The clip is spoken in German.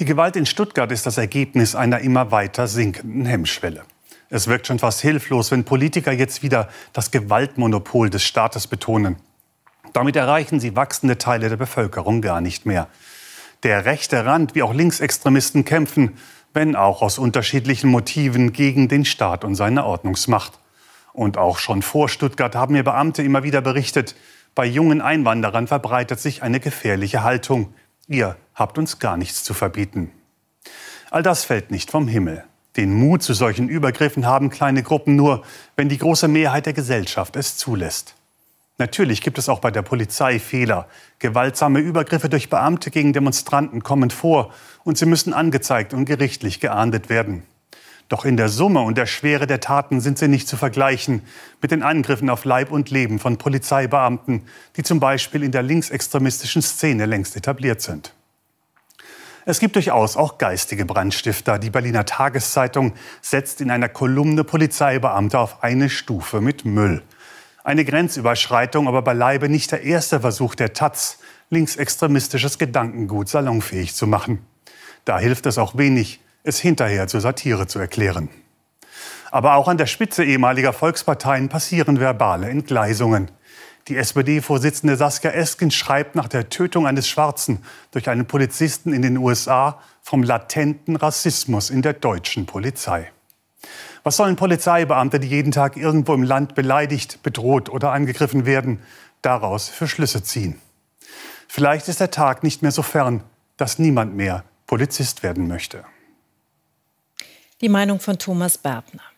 Die Gewalt in Stuttgart ist das Ergebnis einer immer weiter sinkenden Hemmschwelle. Es wirkt schon fast hilflos, wenn Politiker jetzt wieder das Gewaltmonopol des Staates betonen. Damit erreichen sie wachsende Teile der Bevölkerung gar nicht mehr. Der rechte Rand wie auch Linksextremisten kämpfen, wenn auch aus unterschiedlichen Motiven, gegen den Staat und seine Ordnungsmacht. Und auch schon vor Stuttgart haben mir Beamte immer wieder berichtet, bei jungen Einwanderern verbreitet sich eine gefährliche Haltung. Ihr habt uns gar nichts zu verbieten. All das fällt nicht vom Himmel. Den Mut zu solchen Übergriffen haben kleine Gruppen nur, wenn die große Mehrheit der Gesellschaft es zulässt. Natürlich gibt es auch bei der Polizei Fehler. Gewaltsame Übergriffe durch Beamte gegen Demonstranten kommen vor und sie müssen angezeigt und gerichtlich geahndet werden. Doch in der Summe und der Schwere der Taten sind sie nicht zu vergleichen mit den Angriffen auf Leib und Leben von Polizeibeamten, die zum Beispiel in der linksextremistischen Szene längst etabliert sind. Es gibt durchaus auch geistige Brandstifter. Die Berliner Tageszeitung setzt in einer Kolumne Polizeibeamte auf eine Stufe mit Müll. Eine Grenzüberschreitung, aber beileibe nicht der erste Versuch der Taz, linksextremistisches Gedankengut salonfähig zu machen. Da hilft es auch wenig, es hinterher zur Satire zu erklären. Aber auch an der Spitze ehemaliger Volksparteien passieren verbale Entgleisungen. Die SPD-Vorsitzende Saskia Esken schreibt nach der Tötung eines Schwarzen durch einen Polizisten in den USA vom latenten Rassismus in der deutschen Polizei. Was sollen Polizeibeamte, die jeden Tag irgendwo im Land beleidigt, bedroht oder angegriffen werden, daraus für Schlüsse ziehen? Vielleicht ist der Tag nicht mehr so fern, dass niemand mehr Polizist werden möchte. Die Meinung von Thomas Berbner.